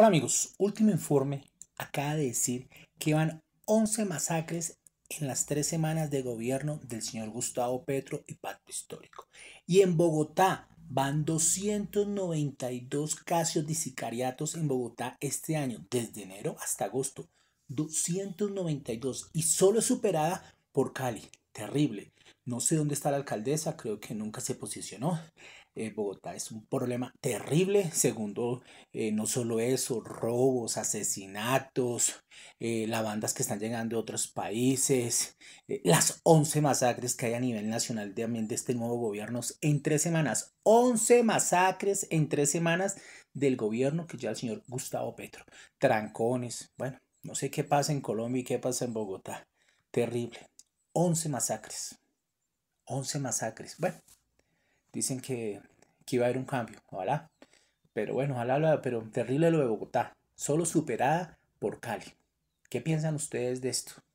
Hola amigos, último informe acaba de decir que van 11 masacres en las tres semanas de gobierno del señor Gustavo Petro y Pacto Histórico. Y en Bogotá van 292 casos de sicariatos en Bogotá este año, desde enero hasta agosto. 292 y solo superada por Cali. Terrible. No sé dónde está la alcaldesa, creo que nunca se posicionó. Eh, Bogotá es un problema terrible. Segundo, eh, no solo eso, robos, asesinatos, eh, lavandas que están llegando de otros países, las 11 masacres que hay a nivel nacional también de este nuevo gobierno en tres semanas. 11 masacres en tres semanas del gobierno que ya el señor Gustavo Petro. Trancones, bueno, no sé qué pasa en Colombia y qué pasa en Bogotá. Terrible. 11 masacres. 11 masacres. Bueno, dicen que, iba a haber un cambio, ojalá. Pero bueno, ojalá, pero terrible lo de Bogotá, solo superada por Cali. ¿Qué piensan ustedes de esto?